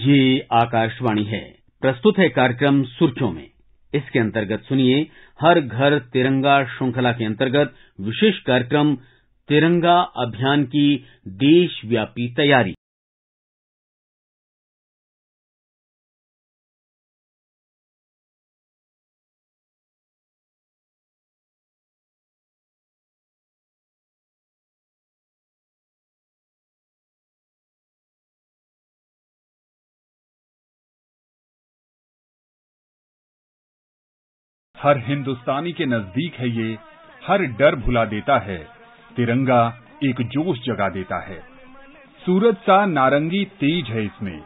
ये आकाशवाणी है प्रस्तुत है कार्यक्रम सुर्खियों में इसके अंतर्गत सुनिए हर घर तिरंगा श्रृंखला के अंतर्गत विशेष कार्यक्रम तिरंगा अभियान की देशव्यापी तैयारी हर हिंदुस्तानी के नजदीक है ये हर डर भुला देता है तिरंगा एक जोश जगा देता है सूरज सा नारंगी तेज है इसमें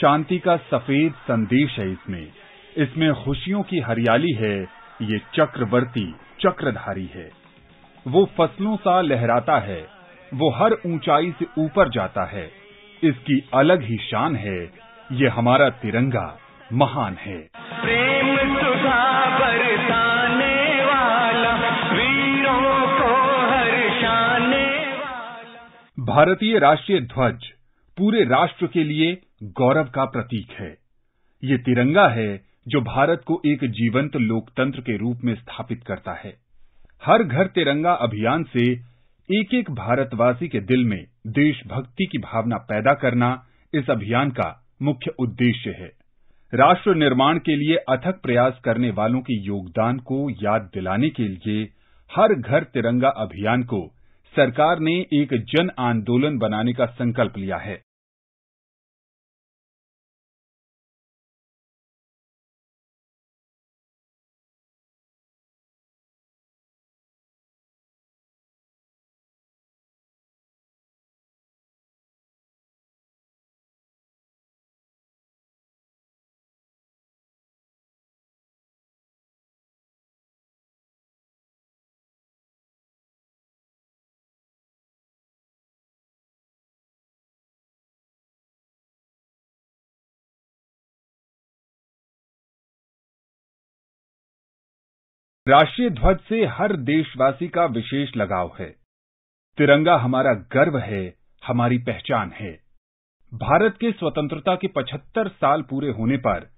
शांति का सफेद संदेश है इसमें इसमें खुशियों की हरियाली है ये चक्रवर्ती चक्रधारी है वो फसलों सा लहराता है वो हर ऊंचाई से ऊपर जाता है इसकी अलग ही शान है ये हमारा तिरंगा महान है भारतीय राष्ट्रीय ध्वज पूरे राष्ट्र के लिए गौरव का प्रतीक है ये तिरंगा है जो भारत को एक जीवंत लोकतंत्र के रूप में स्थापित करता है हर घर तिरंगा अभियान से एक एक भारतवासी के दिल में देशभक्ति की भावना पैदा करना इस अभियान का मुख्य उद्देश्य है राष्ट्र निर्माण के लिए अथक प्रयास करने वालों के योगदान को याद दिलाने के लिए हर घर तिरंगा अभियान को सरकार ने एक जन आंदोलन बनाने का संकल्प लिया है राष्ट्रीय ध्वज से हर देशवासी का विशेष लगाव है तिरंगा हमारा गर्व है हमारी पहचान है भारत के स्वतंत्रता के 75 साल पूरे होने पर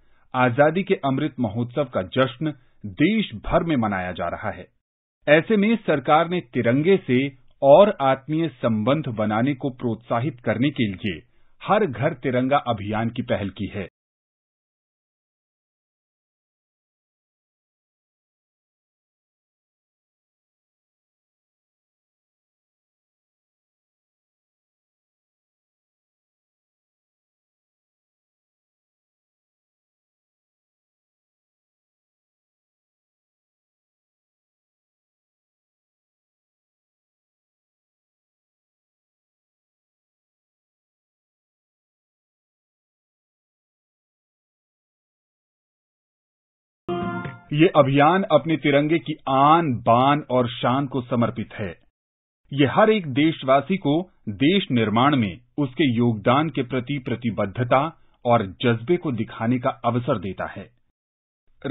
आजादी के अमृत महोत्सव का जश्न देश भर में मनाया जा रहा है ऐसे में सरकार ने तिरंगे से और आत्मीय संबंध बनाने को प्रोत्साहित करने के लिए हर घर तिरंगा अभियान की पहल की है ये अभियान अपने तिरंगे की आन बान और शान को समर्पित है ये हर एक देशवासी को देश निर्माण में उसके योगदान के प्रति प्रतिबद्धता और जज्बे को दिखाने का अवसर देता है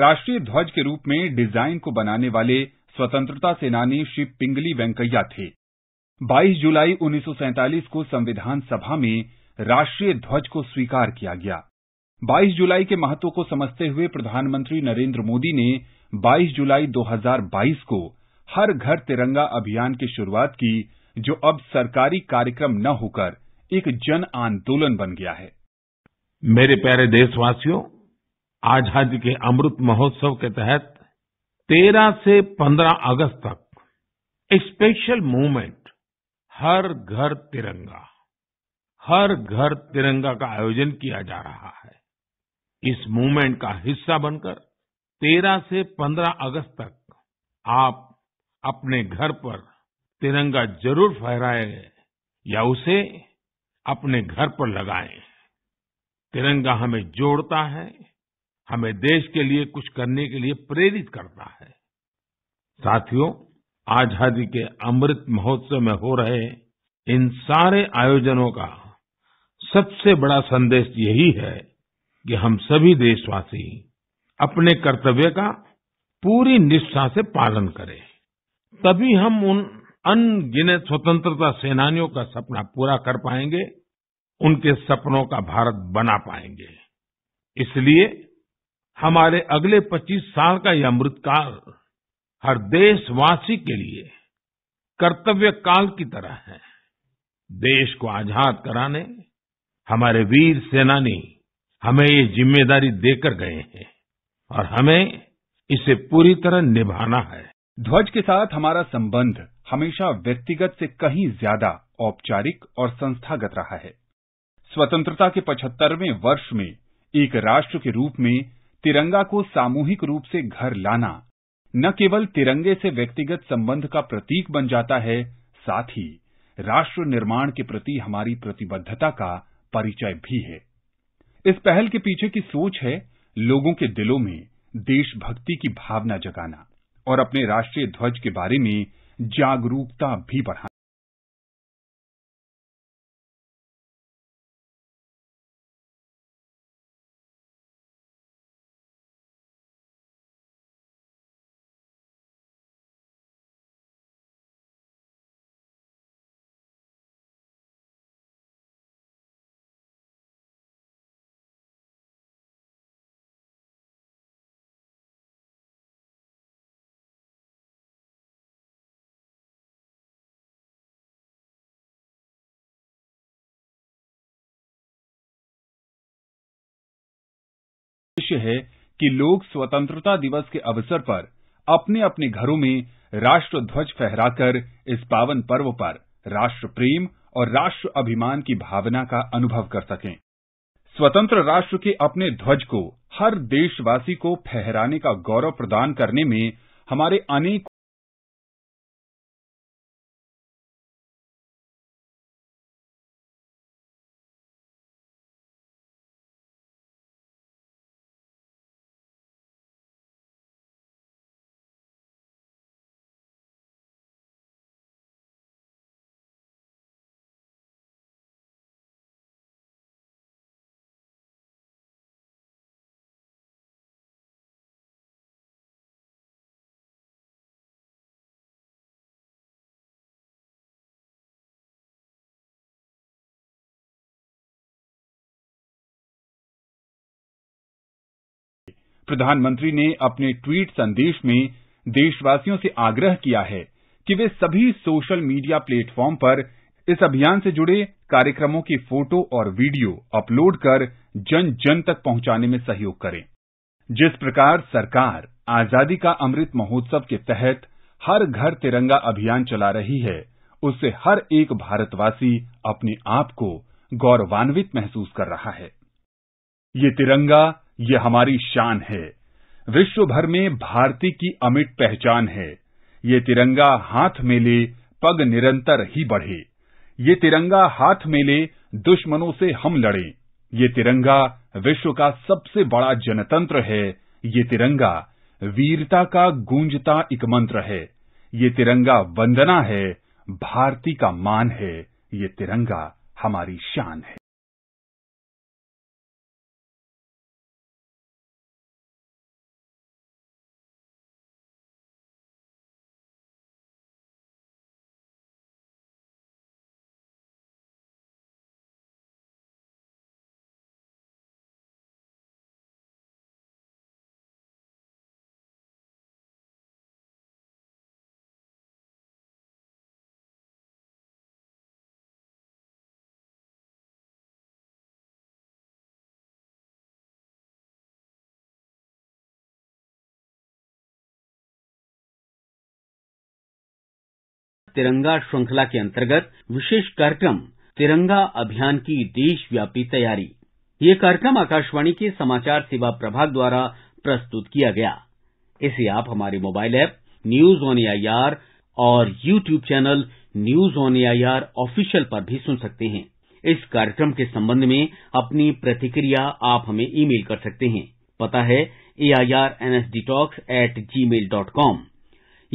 राष्ट्रीय ध्वज के रूप में डिजाइन को बनाने वाले स्वतंत्रता सेनानी श्री पिंगली वेंकैया थे 22 जुलाई 1947 को संविधान सभा में राष्ट्रीय ध्वज को स्वीकार किया गया 22 जुलाई के महत्व को समझते हुए प्रधानमंत्री नरेन्द्र मोदी ने 22 जुलाई 2022 को हर घर तिरंगा अभियान की शुरुआत की जो अब सरकारी कार्यक्रम न होकर एक जन आंदोलन बन गया है मेरे प्यारे देशवासियों आजादी के अमृत महोत्सव के तहत 13 से 15 अगस्त तक एक स्पेशल मूवमेंट हर घर तिरंगा हर घर तिरंगा का आयोजन किया जा रहा है इस मूवमेंट का हिस्सा बनकर 13 से 15 अगस्त तक आप अपने घर पर तिरंगा जरूर फहराएं या उसे अपने घर पर लगाएं तिरंगा हमें जोड़ता है हमें देश के लिए कुछ करने के लिए प्रेरित करता है साथियो आजादी के अमृत महोत्सव में हो रहे इन सारे आयोजनों का सबसे बड़ा संदेश यही है कि हम सभी देशवासी अपने कर्तव्य का पूरी निष्ठा से पालन करें तभी हम उन अनगिनत स्वतंत्रता सेनानियों का सपना पूरा कर पाएंगे उनके सपनों का भारत बना पाएंगे इसलिए हमारे अगले 25 साल का यह अमृतकाल हर देशवासी के लिए कर्तव्य काल की तरह है देश को आजाद कराने हमारे वीर सेनानी हमें ये जिम्मेदारी देकर गए हैं और हमें इसे पूरी तरह निभाना है ध्वज के साथ हमारा संबंध हमेशा व्यक्तिगत से कहीं ज्यादा औपचारिक और संस्थागत रहा है स्वतंत्रता के पचहत्तरवें वर्ष में एक राष्ट्र के रूप में तिरंगा को सामूहिक रूप से घर लाना न केवल तिरंगे से व्यक्तिगत संबंध का प्रतीक बन जाता है साथ ही राष्ट्र निर्माण के प्रति हमारी प्रतिबद्धता का परिचय भी है इस पहल के पीछे की सोच है लोगों के दिलों में देशभक्ति की भावना जगाना और अपने राष्ट्रीय ध्वज के बारे में जागरूकता भी बढ़ाना उद्देश्य है कि लोग स्वतंत्रता दिवस के अवसर पर अपने अपने घरों में राष्ट्र ध्वज फहराकर इस पावन पर्व पर राष्ट्र प्रेम और राष्ट्र अभिमान की भावना का अनुभव कर सकें स्वतंत्र राष्ट्र के अपने ध्वज को हर देशवासी को फहराने का गौरव प्रदान करने में हमारे अनेक प्रधानमंत्री ने अपने ट्वीट संदेश में देशवासियों से आग्रह किया है कि वे सभी सोशल मीडिया प्लेटफॉर्म पर इस अभियान से जुड़े कार्यक्रमों की फोटो और वीडियो अपलोड कर जन जन तक पहुंचाने में सहयोग करें जिस प्रकार सरकार आजादी का अमृत महोत्सव के तहत हर घर तिरंगा अभियान चला रही है उससे हर एक भारतवासी अपने आप को गौरवान्वित महसूस कर रहा है ये तिरंगा ये हमारी शान है विश्व भर में भारती की अमिट पहचान है ये तिरंगा हाथ में ले पग निरंतर ही बढ़े ये तिरंगा हाथ में ले दुश्मनों से हम लड़े ये तिरंगा विश्व का सबसे बड़ा जनतंत्र है ये तिरंगा वीरता का गूंजता एक मंत्र है ये तिरंगा वंदना है भारती का मान है ये तिरंगा हमारी शान है तिरंगा श्रृंखला के अंतर्गत विशेष कार्यक्रम तिरंगा अभियान की देशव्यापी तैयारी ये कार्यक्रम आकाशवाणी के समाचार सेवा प्रभाग द्वारा प्रस्तुत किया गया इसे आप हमारे mobile app news on AIR और YouTube channel news on AIR official पर भी सुन सकते हैं इस कार्यक्रम के संबंध में अपनी प्रतिक्रिया आप हमें ईमेल कर सकते हैं पता है A I R N S D talks at Gmail dot com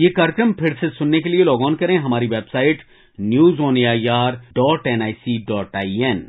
ये कार्यक्रम फिर से सुनने के लिए लॉग ऑन करें हमारी website news on AIR dot NIC dot IN